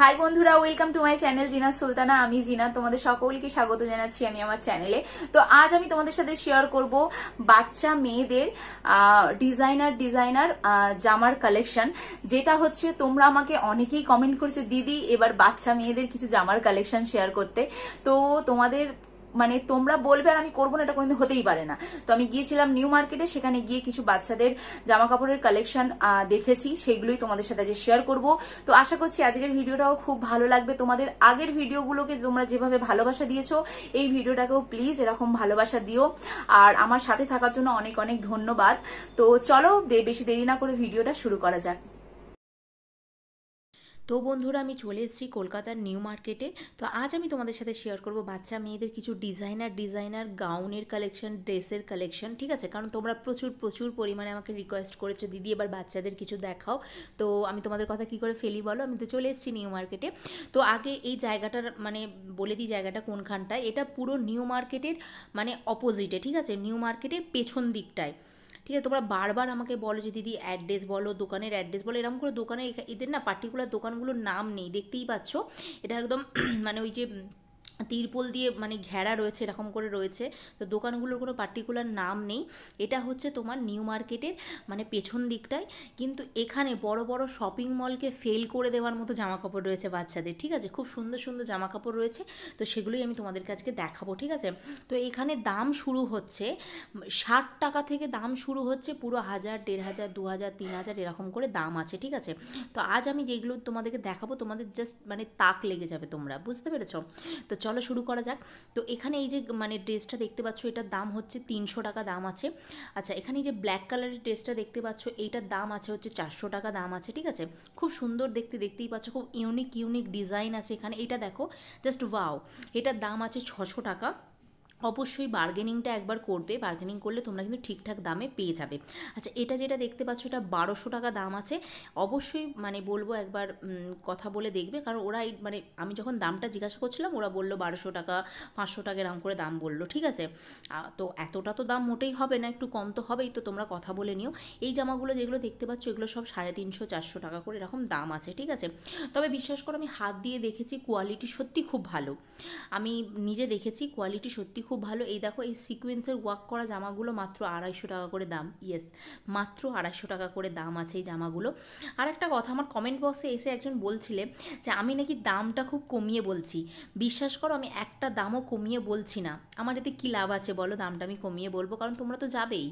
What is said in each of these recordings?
high বন্ধুরা welcome to my channel জিনা সুলতানা আমি জিনা তোমাদের সকলকে স্বাগত জানাচ্ছি আমি আমার চ্যানেলে তো আজ আমি তোমাদের সাথে শেয়ার করব বাচ্চা মেয়েদের ডিজাইনার ডিজাইনার জামার কালেকশন যেটা হচ্ছে তোমরা আমাকে অনেকেই কমেন্ট করছো দিদি এবার বাচ্চা মেয়েদের কিছু জামার কালেকশন শেয়ার করতে তো তোমাদের মানে তোমরা বলবে আর আমি করবো না এটা কোনোদিন হতেই পারে না তো আমি গিয়েছিলাম নিউ মার্কেটে সেখানে গিয়ে কিছু বাচ্চাদের জামা কাপড়ের কালেকশন দেখেছি সেইগুলোই তোমাদের সাথে আজকে শেয়ার করব তো আশা করছি আজকের ভিডিওটাও খুব ভালো লাগবে তোমাদের আগের ভিডিওগুলোকে তোমরা যেভাবে ভালোবাসা দিয়েছো এই ভিডিওটাকেও প্লিজ এরকম ভালোবাসা দিও আর আমার সাথে থাকার জন্য অনেক অনেক ধন্যবাদ তো চলো বেশি দেরি না করে ভিডিওটা শুরু করা যাক তো বন্ধুরা আমি চলে এসেছি কলকাতার নিউ মার্কেটে তো আজ আমি তোমাদের সাথে শেয়ার করব বাচ্চা মেয়েদের কিছু ডিজাইনার ডিজাইনার গাউনের কালেকশন ড্রেসের কালেকশন ঠিক আছে কারণ তোমরা প্রচুর প্রচুর পরিমাণে আমাকে রিকোয়েস্ট করেছো দিদি এবার বাচ্চাদের কিছু দেখাও তো আমি তোমাদের কথা কি করে ফেলি বলো আমি তো চলে এসেছি নিউ মার্কেটে তো আগে এই জায়গাটার মানে বলে দিই জায়গাটা কোনখানটায় এটা পুরো নিউ মার্কেটের মানে অপোজিটে ঠিক আছে নিউ মার্কেটের পেছন দিকটায় ঠিক আছে তোমরা বারবার আমাকে বলো যে দিদি অ্যাড্রেস বলো দোকানের অ্যাড্রেস বলো এরকম করে দোকানের এদের না পার্টিকুলার দোকানগুলোর নাম নেই দেখতেই পাচ্ছ এটা একদম মানে ওই যে তিরপল দিয়ে মানে ঘেরা রয়েছে এরকম করে রয়েছে তো দোকানগুলোর কোনো পার্টিকুলার নাম নেই এটা হচ্ছে তোমার নিউ মার্কেটের মানে পেছন দিকটায় কিন্তু এখানে বড় বড় শপিং মলকে ফেল করে দেওয়ার মতো জামাকাপড় রয়েছে বাচ্চাদের ঠিক আছে খুব সুন্দর সুন্দর জামাকাপড় রয়েছে তো সেগুলোই আমি তোমাদেরকে আজকে দেখাবো ঠিক আছে তো এখানে দাম শুরু হচ্ছে ষাট টাকা থেকে দাম শুরু হচ্ছে পুরো হাজার দেড় হাজার দু হাজার তিন হাজার এরকম করে দাম আছে ঠিক আছে তো আজ আমি যেগুলো তোমাদেরকে দেখাবো তোমাদের জাস্ট মানে তাক লেগে যাবে তোমরা বুঝতে পেরেছ তো চলো শুরু করা যাক তো এখানে এই যে মানে ড্রেসটা দেখতে পাচ্ছ এটার দাম হচ্ছে তিনশো টাকা দাম আছে আচ্ছা এখানে যে ব্ল্যাক কালারের ড্রেসটা দেখতে পাচ্ছ এইটার দাম আছে হচ্ছে চারশো টাকা দাম আছে ঠিক আছে খুব সুন্দর দেখতে দেখতেই পাচ্ছ খুব ইউনিক ইউনিক ডিজাইন আছে এখানে এটা দেখো জাস্ট ওয়াও এটার দাম আছে ছশো টাকা অবশ্যই বার্গেনিংটা একবার করবে বার্গেনিং করলে তোমরা কিন্তু ঠিকঠাক দামে পেয়ে যাবে আচ্ছা এটা যেটা দেখতে পাচ্ছ এটা বারোশো টাকা দাম আছে অবশ্যই মানে বলবো একবার কথা বলে দেখবে কারণ ওরা মানে আমি যখন দামটা জিজ্ঞাসা করছিলাম ওরা বললো বারোশো টাকা পাঁচশো টাকা এরকম করে দাম বললো ঠিক আছে তো এতটা তো দাম মোটেই হবে না একটু কম তো হবেই তো তোমরা কথা বলে নিও এই জামাগুলো যেগুলো দেখতে পাচ্ছ এগুলো সব সাড়ে তিনশো চারশো টাকা করে এরকম দাম আছে ঠিক আছে তবে বিশ্বাস করো আমি হাত দিয়ে দেখেছি কোয়ালিটি সত্যি খুব ভালো আমি নিজে দেখেছি কোয়ালিটি সত্যি খুব খুব ভালো এই দেখো এই সিকোয়েন্সের ওয়ার্ক করা জামাগুলো মাত্র আড়াইশো টাকা করে দাম ইয়েস মাত্র আড়াইশো টাকা করে দাম আছে এই জামাগুলো আর একটা কথা আমার কমেন্ট বক্সে এসে একজন বলছিলে যে আমি নাকি দামটা খুব কমিয়ে বলছি বিশ্বাস করো আমি একটা দামও কমিয়ে বলছি না আমার এতে কী লাভ আছে বলো দামটা আমি কমিয়ে বলবো কারণ তোমরা তো যাবেই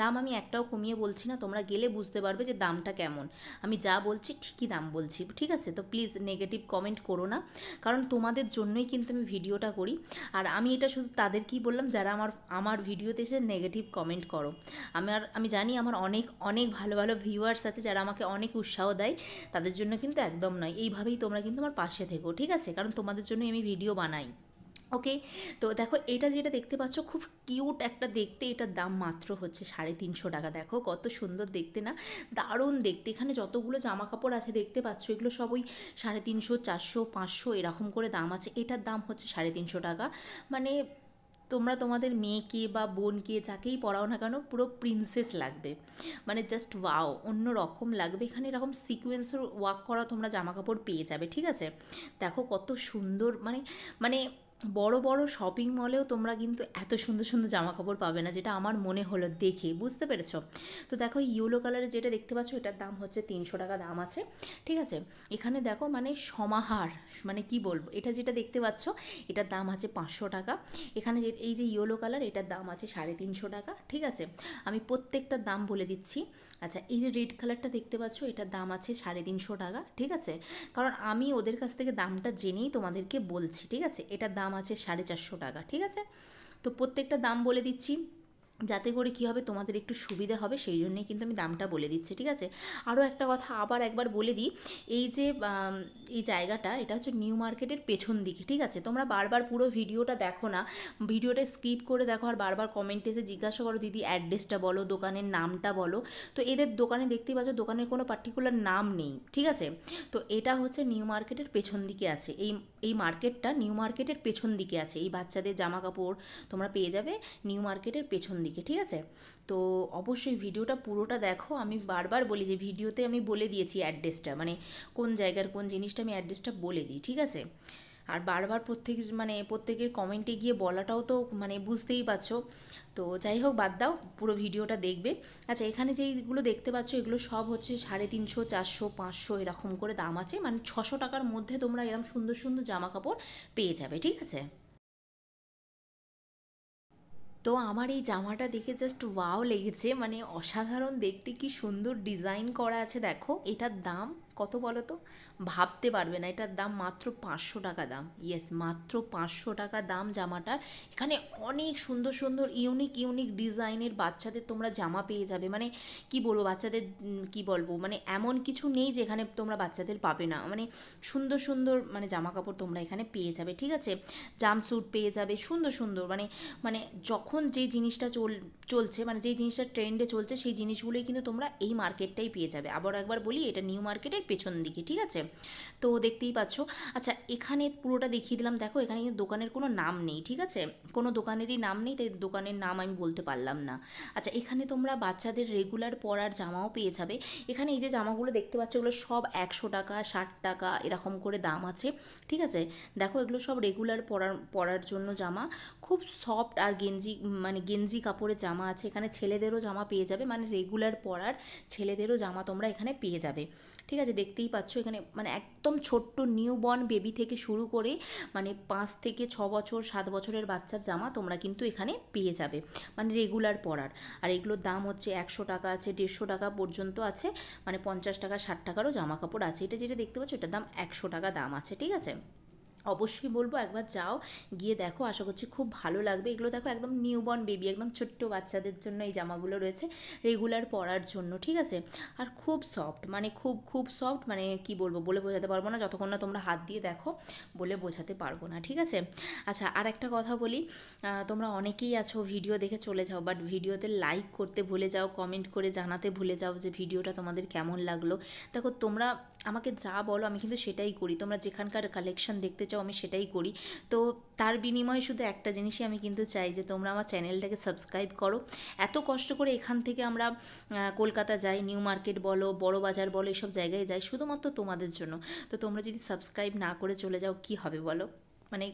দাম আমি একটাও কমিয়ে বলছি না তোমরা গেলে বুঝতে পারবে যে দামটা কেমন আমি যা বলছি ঠিকই দাম বলছি ঠিক আছে তো প্লিজ নেগেটিভ কমেন্ট করো না কারণ তোমাদের জন্যই কিন্তু আমি ভিডিওটা করি আর আমি এটা শুধু তাদের তাদের কি বললাম যারা আমার আমার ভিডিওতে এসে নেগেটিভ কমেন্ট করো আমার আমি জানি আমার অনেক অনেক ভালো ভালো ভিউয়ার্স আছে যারা আমাকে অনেক উৎসাহ দেয় তাদের জন্য কিন্তু একদম নয় এইভাবেই তোমরা কিন্তু আমার পাশে থেকো ঠিক আছে কারণ তোমাদের জন্যই আমি ভিডিও বানাই ওকে তো দেখো এটা যেটা দেখতে পাচ্ছ খুব কিউট একটা দেখতে এটার দাম মাত্র হচ্ছে সাড়ে তিনশো টাকা দেখো কত সুন্দর দেখতে না দারুণ দেখতে এখানে যতগুলো জামা কাপড় আছে দেখতে পাচ্ছ এগুলো সব ওই সাড়ে তিনশো চারশো পাঁচশো এরকম করে দাম আছে এটার দাম হচ্ছে সাড়ে তিনশো টাকা মানে তোমরা তোমাদের মেয়েকে বা বোনকে যাকেই পড়াও না কেন পুরো প্রিন্সেস লাগবে মানে জাস্ট ওয়াও অন্য রকম লাগবে এখানে এরকম সিকোয়েন্সের ওয়াক করা তোমরা জামা কাপড় পেয়ে যাবে ঠিক আছে দেখো কত সুন্দর মানে মানে বড় বড় শপিং মলেও তোমরা কিন্তু এত সুন্দর সুন্দর জামা কাপড় পাবে না যেটা আমার মনে হলো দেখে বুঝতে পেরেছ তো দেখো ইয়েলো কালারের যেটা দেখতে পাচ্ছ এটার দাম হচ্ছে তিনশো টাকা দাম আছে ঠিক আছে এখানে দেখো মানে সমাহার মানে কি বলবো এটা যেটা দেখতে পাচ্ছ এটার দাম আছে পাঁচশো টাকা এখানে যে এই যে ইয়েলো কালার এটার দাম আছে সাড়ে তিনশো টাকা ঠিক আছে আমি প্রত্যেকটার দাম বলে দিচ্ছি আচ্ছা এই যে রেড কালারটা দেখতে পাচ্ছ এটার দাম আছে সাড়ে তিনশো টাকা ঠিক আছে কারণ আমি ওদের কাছ থেকে দামটা জেনেই তোমাদেরকে বলছি ঠিক আছে এটার দাম দাম আছে সাড়ে চারশো টাকা ঠিক আছে তো প্রত্যেকটা দাম বলে দিচ্ছি যাতে করে কি হবে তোমাদের একটু সুবিধা হবে সেই জন্যেই কিন্তু আমি দামটা বলে দিচ্ছি ঠিক আছে আরও একটা কথা আবার একবার বলে দিই এই যে এই জায়গাটা এটা হচ্ছে নিউ মার্কেটের পেছন দিকে ঠিক আছে তোমরা বারবার পুরো ভিডিওটা দেখো না ভিডিওটা স্কিপ করে দেখো আর বারবার কমেন্টে এসে জিজ্ঞাসা করো দিদি অ্যাড্রেসটা বলো দোকানের নামটা বলো তো এদের দোকানে দেখতে পাচ্ছ দোকানের কোনো পার্টিকুলার নাম নেই ঠিক আছে তো এটা হচ্ছে নিউ মার্কেটের পেছন দিকে আছে এই এই মার্কেটটা নিউ মার্কেটের পেছন দিকে আছে এই বাচ্চাদের জামা কাপড় তোমরা পেয়ে যাবে নিউ মার্কেটের পেছন দিকে ঠিক আছে তো অবশ্যই ভিডিওটা পুরোটা দেখো আমি বারবার বলি যে ভিডিওতে আমি বলে দিয়েছি অ্যাড্রেসটা মানে কোন জায়গার কোন জিনিসটা আমি অ্যাড্রেসটা বলে দিই ঠিক আছে আর বারবার প্রত্যেক মানে প্রত্যেকের কমেন্টে গিয়ে বলাটাও তো মানে বুঝতেই পারছো তো যাই হোক বাদ দাও পুরো ভিডিওটা দেখবে আচ্ছা এখানে যেইগুলো দেখতে পাচ্ছ এগুলো সব হচ্ছে সাড়ে তিনশো চারশো পাঁচশো এরকম করে দাম আছে মানে ছশো টাকার মধ্যে তোমরা এরকম সুন্দর সুন্দর জামা কাপড় পেয়ে যাবে ঠিক আছে তো আমার এই জামাটা দেখে জাস্ট ওয়াও লেগেছে মানে অসাধারণ দেখতে কি সুন্দর ডিজাইন করা আছে দেখো এটার দাম কত বলো তো ভাবতে পারবে না এটার দাম মাত্র পাঁচশো টাকা দাম ইয়েস মাত্র পাঁচশো টাকা দাম জামাটার এখানে অনেক সুন্দর সুন্দর ইউনিক ইউনিক ডিজাইনের বাচ্চাদের তোমরা জামা পেয়ে যাবে মানে কি বলবো বাচ্চাদের কি বলবো মানে এমন কিছু নেই যেখানে তোমরা বাচ্চাদের পাবে না মানে সুন্দর সুন্দর মানে জামা কাপড় তোমরা এখানে পেয়ে যাবে ঠিক আছে জামস্যুট পেয়ে যাবে সুন্দর সুন্দর মানে মানে যখন যে জিনিসটা চল চলছে মানে যে জিনিসটা ট্রেন্ডে চলছে সেই জিনিসগুলোই কিন্তু তোমরা এই মার্কেটটাই পেয়ে যাবে আবার একবার বলি এটা নিউ মার্কেটের পেছন দিকে ঠিক আছে তো দেখতেই পাচ্ছ আচ্ছা এখানে পুরোটা দেখিয়ে দিলাম দেখো এখানে কিন্তু দোকানের কোনো নাম নেই ঠিক আছে কোনো দোকানেরই নাম নেই তাই দোকানের নাম আমি বলতে পারলাম না আচ্ছা এখানে তোমরা বাচ্চাদের রেগুলার পরার জামাও পেয়ে যাবে এখানে এই যে জামাগুলো দেখতে পাচ্ছ এগুলো সব একশো টাকা ষাট টাকা এরকম করে দাম আছে ঠিক আছে দেখো এগুলো সব রেগুলার পরার পরার জন্য জামা খুব সফট আর গেঞ্জি মানে গেঞ্জি কাপড়ের জামা আছে এখানে ছেলেদেরও জামা পেয়ে যাবে মানে রেগুলার পরার ছেলেদেরও জামা তোমরা এখানে পেয়ে যাবে ঠিক আছে দেখতেই পাচ্ছ এখানে মানে একদম ছোট্ট নিউবর্ন বেবি থেকে শুরু করে মানে পাঁচ থেকে ছ বছর সাত বছরের বাচ্চার জামা তোমরা কিন্তু এখানে পেয়ে যাবে মানে রেগুলার পরার আর এগুলোর দাম হচ্ছে একশো টাকা আছে দেড়শো টাকা পর্যন্ত আছে মানে পঞ্চাশ টাকা ষাট টাকারও জামা কাপড় আছে এটা যেটা দেখতে পাচ্ছ এটার দাম একশো টাকা দাম আছে ঠিক আছে অবশ্যই বলবো একবার যাও গিয়ে দেখো আশা করছি খুব ভালো লাগবে এগুলো দেখো একদম নিউবর্ন বেবি একদম ছোট্ট বাচ্চাদের জন্য এই জামাগুলো রয়েছে রেগুলার পরার জন্য ঠিক আছে আর খুব সফট মানে খুব খুব সফট মানে কি বলবো বলে বোঝাতে পারবো না যতক্ষণ না তোমরা হাত দিয়ে দেখো বলে বোঝাতে পারবো না ঠিক আছে আচ্ছা আর একটা কথা বলি তোমরা অনেকেই আছো ভিডিও দেখে চলে যাও বাট ভিডিওতে লাইক করতে ভুলে যাও কমেন্ট করে জানাতে ভুলে যাও যে ভিডিওটা তোমাদের কেমন লাগলো দেখো তোমরা আমাকে যা বলো আমি কিন্তু সেটাই করি তোমরা যেখানকার কালেকশন দেখতে চাও আমি সেটাই করি তো তার বিনিময়ে শুধু একটা জিনিসই আমি কিন্তু চাই যে তোমরা আমার চ্যানেলটাকে সাবস্ক্রাইব করো এত কষ্ট করে এখান থেকে আমরা কলকাতা যাই নিউ মার্কেট বলো বড় বাজার বলো এসব জায়গায় যাই শুধুমাত্র তোমাদের জন্য তো তোমরা যদি সাবস্ক্রাইব না করে চলে যাও কি হবে বলো মানে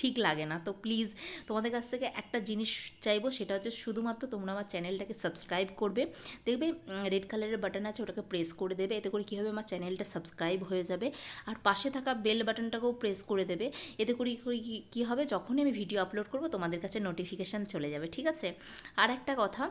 ঠিক লাগে না তো প্লিজ তোমাদের কাছ থেকে একটা জিনিস চাইবো সেটা হচ্ছে শুধুমাত্র তোমরা আমার চ্যানেলটাকে সাবস্ক্রাইব করবে দেখবে রেড কালারের বাটন আছে ওটাকে প্রেস করে দেবে এতে করে কী হবে আমার চ্যানেলটা সাবস্ক্রাইব হয়ে যাবে আর পাশে থাকা বেল বাটনটাকেও প্রেস করে দেবে এতে করে কী হবে যখনই আমি ভিডিও আপলোড করবো তোমাদের কাছে নোটিফিকেশান চলে যাবে ঠিক আছে আর একটা কথা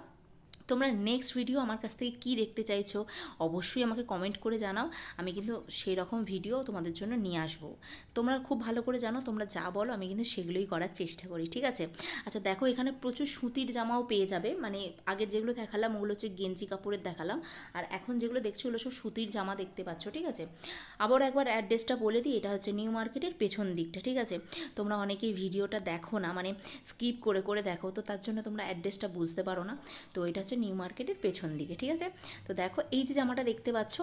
তোমরা নেক্সট ভিডিও আমার কাছ থেকে কী দেখতে চাইছো অবশ্যই আমাকে কমেন্ট করে জানাও আমি কিন্তু সেই রকম ভিডিও তোমাদের জন্য নিয়ে আসবো তোমরা খুব ভালো করে জানো তোমরা যা বলো আমি কিন্তু সেগুলোই করার চেষ্টা করি ঠিক আছে আচ্ছা দেখো এখানে প্রচুর সুতির জামাও পেয়ে যাবে মানে আগের যেগুলো দেখালাম ওগুলো হচ্ছে গেঞ্জি কাপড়ের দেখালাম আর এখন যেগুলো দেখছো ওগুলো সব সুতির জামা দেখতে পাচ্ছ ঠিক আছে আবার একবার অ্যাড্রেসটা বলে দিই এটা হচ্ছে নিউ মার্কেটের পেছন দিকটা ঠিক আছে তোমরা অনেকেই ভিডিওটা দেখো না মানে স্কিপ করে করে দেখো তো তার জন্য তোমরা অ্যাড্রেসটা বুঝতে পারো না তো এটা এটা হচ্ছে নিউ মার্কেটের পেছন দিকে ঠিক আছে তো দেখো এই যে জামাটা দেখতে পাচ্ছ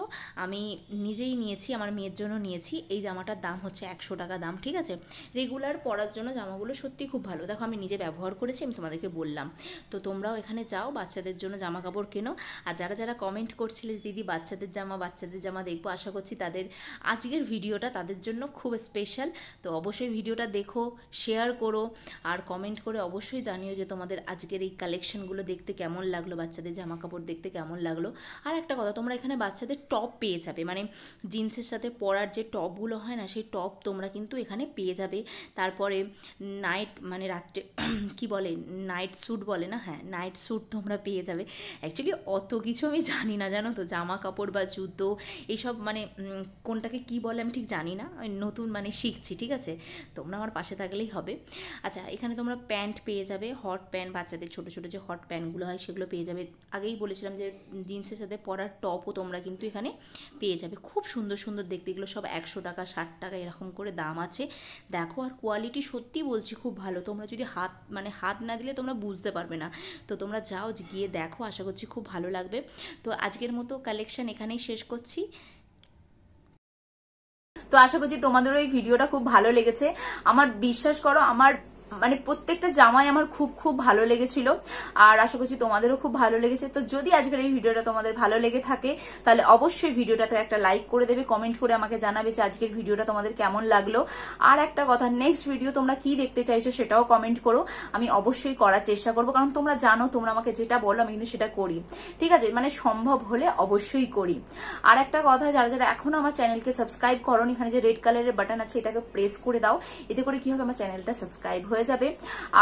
আমি নিজেই নিয়েছি আমার মেয়ের জন্য নিয়েছি এই জামাটার দাম হচ্ছে একশো টাকা দাম ঠিক আছে রেগুলার পরার জন্য জামাগুলো সত্যি খুব ভালো দেখো আমি নিজে ব্যবহার করেছি আমি তোমাদেরকে বললাম তো তোমরাও এখানে যাও বাচ্চাদের জন্য জামা কাপড় কেনো আর যারা যারা কমেন্ট করছিলে দিদি বাচ্চাদের জামা বাচ্চাদের জামা দেখবো আশা করছি তাদের আজকের ভিডিওটা তাদের জন্য খুব স্পেশাল তো অবশ্যই ভিডিওটা দেখো শেয়ার করো আর কমেন্ট করে অবশ্যই জানিও যে তোমাদের আজকের এই কালেকশনগুলো দেখতে কেমন লাগলো লাগলো বাচ্চাদের জামা কাপড় দেখতে কেমন লাগলো আর একটা কথা তোমরা এখানে বাচ্চাদের টপ পেয়ে যাবে মানে জিন্সের সাথে পরার যে টপগুলো হয় না সেই টপ তোমরা কিন্তু এখানে পেয়ে যাবে তারপরে নাইট মানে রাত্রে কি বলে নাইট স্যুট বলে না হ্যাঁ নাইট স্যুট তোমরা পেয়ে যাবে অ্যাকচুয়ালি অত কিছু আমি জানি না জানো তো জামা কাপড় বা জুতো এইসব মানে কোনটাকে কি বলে আমি ঠিক জানি না নতুন মানে শিখছি ঠিক আছে তোমরা আমার পাশে থাকলেই হবে আচ্ছা এখানে তোমরা প্যান্ট পেয়ে যাবে হট প্যান্ট বাচ্চাদের ছোটো ছোটো যে হট প্যান্টগুলো হয় সেগুলো পেয়ে পেয়ে যাবে আগেই বলেছিলাম যে জিন্সের সাথে পরার টপও তোমরা কিন্তু এখানে পেয়ে যাবে খুব সুন্দর সুন্দর দেখতে এগুলো সব একশো টাকা ষাট টাকা এরকম করে দাম আছে দেখো আর কোয়ালিটি সত্যি বলছি খুব ভালো তোমরা যদি হাত মানে হাত না দিলে তোমরা বুঝতে পারবে না তো তোমরা যাও গিয়ে দেখো আশা করছি খুব ভালো লাগবে তো আজকের মতো কালেকশান এখানেই শেষ করছি তো আশা করছি তোমাদেরও ওই ভিডিওটা খুব ভালো লেগেছে আমার বিশ্বাস করো আমার মানে প্রত্যেকটা জামাই আমার খুব খুব ভালো লেগেছিল আর আশা করছি তোমাদেরও খুব ভালো লেগেছে তো যদি আজকের এই ভিডিওটা তোমাদের ভালো লেগে থাকে তাহলে অবশ্যই ভিডিওটাতে একটা লাইক করে দেবে কমেন্ট করে আমাকে জানাবে যে আজকের ভিডিওটা তোমাদের কেমন লাগলো আর একটা কথা নেক্সট ভিডিও তোমরা কি দেখতে চাইছো সেটাও কমেন্ট করো আমি অবশ্যই করার চেষ্টা করবো কারণ তোমরা জানো তোমরা আমাকে যেটা বলো আমি কিন্তু সেটা করি ঠিক আছে মানে সম্ভব হলে অবশ্যই করি আর একটা কথা যারা যারা এখনো আমার চ্যানেলকে সাবস্ক্রাইব করো এখানে যে রেড কালারের বাটন আছে এটাকে প্রেস করে দাও এতে করে কি হবে আমার চ্যানেলটা সাবস্ক্রাইব হয়ে হয়ে যাবে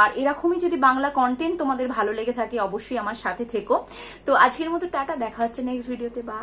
আর এরকমই যদি বাংলা কন্টেন্ট তোমাদের ভালো লেগে থাকে অবশ্যই আমার সাথে থেকো তো আজকের মতো টাটা দেখা হচ্ছে নেক্সট ভিডিওতে বা